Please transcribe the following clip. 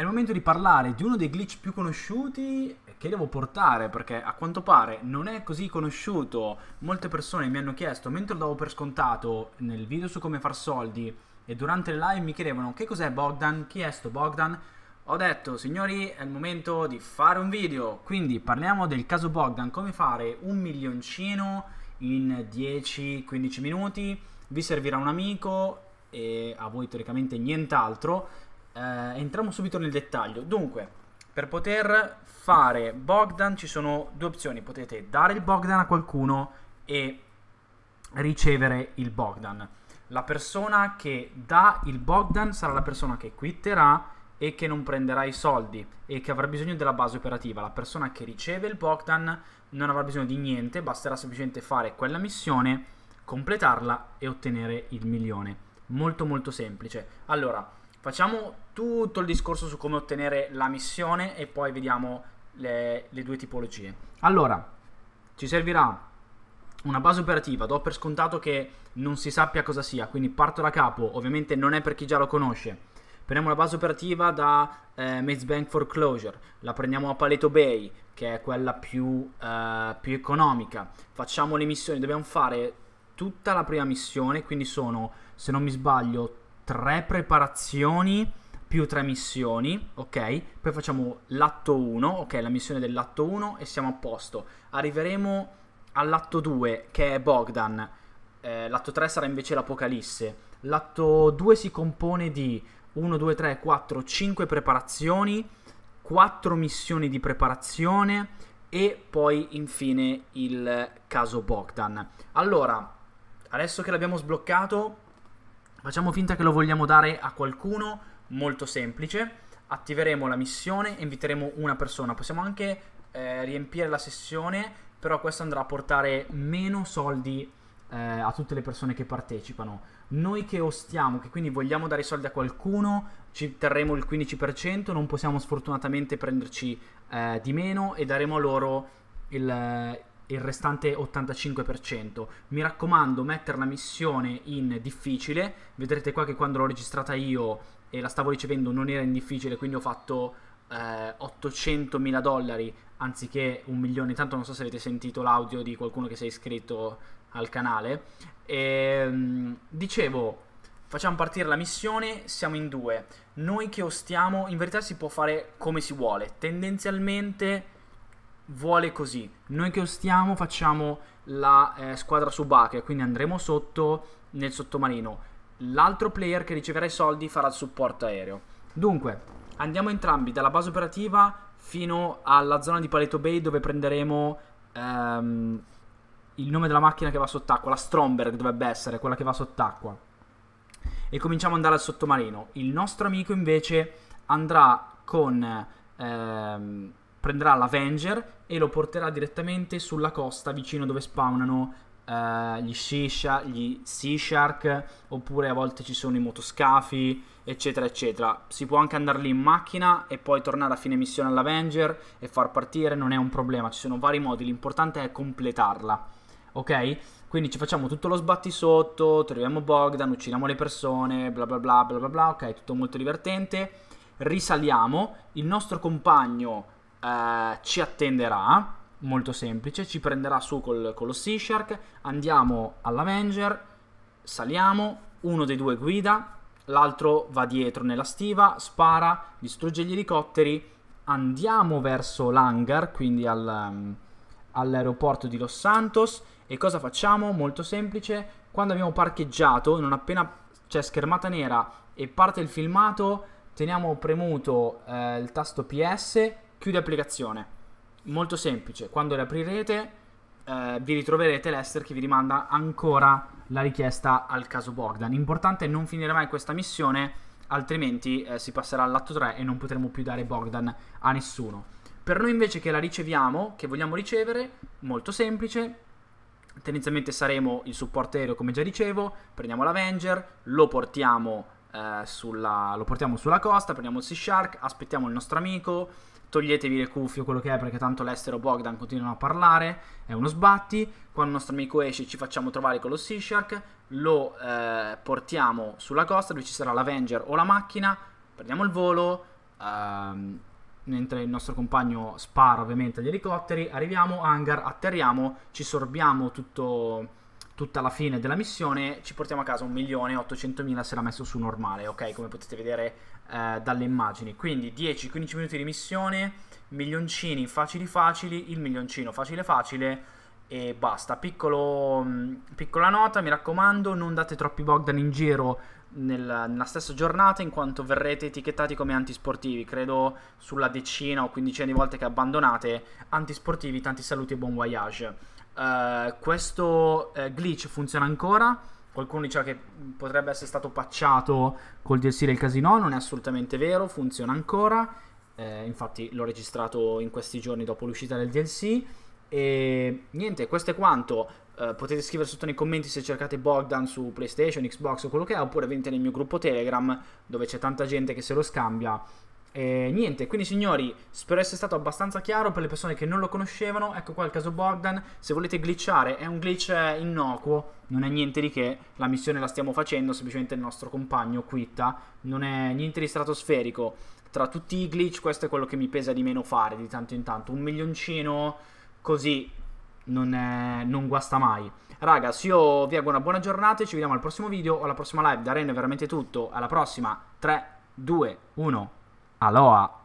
È il momento di parlare di uno dei glitch più conosciuti che devo portare perché a quanto pare non è così conosciuto. Molte persone mi hanno chiesto, mentre lo davo per scontato nel video su come far soldi e durante le live mi chiedevano che cos'è Bogdan, chi è sto Bogdan? Ho detto, signori, è il momento di fare un video. Quindi parliamo del caso Bogdan, come fare un milioncino in 10-15 minuti. Vi servirà un amico e a voi teoricamente nient'altro eh, entriamo subito nel dettaglio. Dunque, per poter fare Bogdan ci sono due opzioni. Potete dare il Bogdan a qualcuno e ricevere il Bogdan. La persona che dà il Bogdan sarà la persona che quitterà e che non prenderà i soldi e che avrà bisogno della base operativa. La persona che riceve il Bogdan non avrà bisogno di niente, basterà semplicemente fare quella missione, completarla e ottenere il milione. Molto molto semplice. Allora, Facciamo tutto il discorso su come ottenere la missione e poi vediamo le, le due tipologie. Allora, ci servirà una base operativa, do per scontato che non si sappia cosa sia, quindi parto da capo, ovviamente non è per chi già lo conosce. Prendiamo la base operativa da eh, Maze Bank Foreclosure, la prendiamo a Paleto Bay, che è quella più, eh, più economica. Facciamo le missioni, dobbiamo fare tutta la prima missione, quindi sono, se non mi sbaglio, tre preparazioni più tre missioni, ok? Poi facciamo l'atto 1, ok, la missione dell'atto 1 e siamo a posto. Arriveremo all'atto 2 che è Bogdan, eh, l'atto 3 sarà invece l'Apocalisse. L'atto 2 si compone di 1, 2, 3, 4, 5 preparazioni, 4 missioni di preparazione e poi infine il caso Bogdan. Allora, adesso che l'abbiamo sbloccato Facciamo finta che lo vogliamo dare a qualcuno, molto semplice. Attiveremo la missione e inviteremo una persona. Possiamo anche eh, riempire la sessione, però questo andrà a portare meno soldi eh, a tutte le persone che partecipano. Noi che ostiamo, che quindi vogliamo dare i soldi a qualcuno, ci terremo il 15%, non possiamo sfortunatamente prenderci eh, di meno e daremo a loro il il restante 85%. Mi raccomando, mettere la missione in difficile. Vedrete qua che quando l'ho registrata io e la stavo ricevendo non era in difficile, quindi ho fatto eh, 800 mila dollari anziché un milione. Intanto non so se avete sentito l'audio di qualcuno che si è iscritto al canale. E, ehm, dicevo, facciamo partire la missione, siamo in due. Noi che ostiamo, in verità si può fare come si vuole. Tendenzialmente vuole così. Noi che ostiamo facciamo la eh, squadra subacquea, quindi andremo sotto nel sottomarino. L'altro player che riceverà i soldi farà il supporto aereo. Dunque, andiamo entrambi dalla base operativa fino alla zona di Paleto Bay dove prenderemo ehm, il nome della macchina che va sott'acqua, la Stromberg dovrebbe essere, quella che va sott'acqua. E cominciamo ad andare al sottomarino. Il nostro amico invece andrà con... Ehm, prenderà l'Avenger e lo porterà direttamente sulla costa vicino dove spawnano eh, gli, shisha, gli sea shark oppure a volte ci sono i motoscafi eccetera eccetera si può anche andare lì in macchina e poi tornare a fine missione all'Avenger e far partire non è un problema ci sono vari modi l'importante è completarla ok? Quindi ci facciamo tutto lo sbatti sotto, troviamo Bogdan, uccidiamo le persone, bla bla bla bla bla bla, ok, tutto molto divertente. Risaliamo, il nostro compagno eh, ci attenderà, molto semplice, ci prenderà su col, con lo Sea Shark, andiamo all'Avenger, saliamo, uno dei due guida, l'altro va dietro nella stiva, spara, distrugge gli elicotteri, andiamo verso l'hangar, quindi al, um, all'aeroporto di Los Santos e cosa facciamo? Molto semplice, quando abbiamo parcheggiato, non appena c'è schermata nera e parte il filmato, teniamo premuto eh, il tasto PS Chiudi applicazione. Molto semplice, quando le aprirete eh, vi ritroverete l'ester che vi rimanda ancora la richiesta al caso Bogdan. Importante non finire mai questa missione, altrimenti eh, si passerà all'atto 3 e non potremo più dare Bogdan a nessuno. Per noi invece che la riceviamo, che vogliamo ricevere, molto semplice, tendenzialmente saremo il supporto aereo come già dicevo, prendiamo l'Avenger, lo portiamo eh, sulla, lo portiamo sulla costa, prendiamo il Sea Shark, aspettiamo il nostro amico, toglietevi le cuffie o quello che è perché tanto l'estero Bogdan continuano a parlare, è uno sbatti, quando il nostro amico esce ci facciamo trovare con lo Sea Shark, lo eh, portiamo sulla costa dove ci sarà l'Avenger o la macchina, prendiamo il volo, ehm, mentre il nostro compagno spara ovviamente agli elicotteri, arriviamo, hangar, atterriamo, ci sorbiamo tutto tutta la fine della missione ci portiamo a casa 1.800.000 se l'ha messo su normale, ok? Come potete vedere eh, dalle immagini. Quindi 10-15 minuti di missione, milioncini facili facili, il milioncino facile facile e basta. Piccolo, mh, mm, piccola nota, mi raccomando, non date troppi Bogdan in giro nella, nella stessa giornata in quanto verrete etichettati come antisportivi. Credo sulla decina o quindicina di volte che abbandonate antisportivi, tanti saluti e buon voyage. Eh, questo uh, glitch funziona ancora. Qualcuno diceva che potrebbe essere stato pacciato col DLC del casino, non è assolutamente vero, funziona ancora. Uh, infatti l'ho registrato in questi giorni dopo l'uscita del DLC. E niente, questo è quanto. potete scrivere sotto nei commenti se cercate Bogdan su PlayStation, Xbox o quello che è, oppure venite nel mio gruppo Telegram dove c'è tanta gente che se lo scambia e niente, quindi signori, spero essere stato abbastanza chiaro per le persone che non lo conoscevano. Ecco qua il caso Bogdan. Se volete glitchare, è un glitch innocuo, non è niente di che. La missione la stiamo facendo, semplicemente il nostro compagno quitta. Non è niente di stratosferico. Tra tutti i glitch, questo è quello che mi pesa di meno fare di tanto in tanto. Un milioncino così non, è, non, guasta mai. Ragazzi, io vi auguro una buona giornata e ci vediamo al prossimo video o alla prossima live. Da Ren è veramente tutto. Alla prossima. 3, 2, 1. Aloha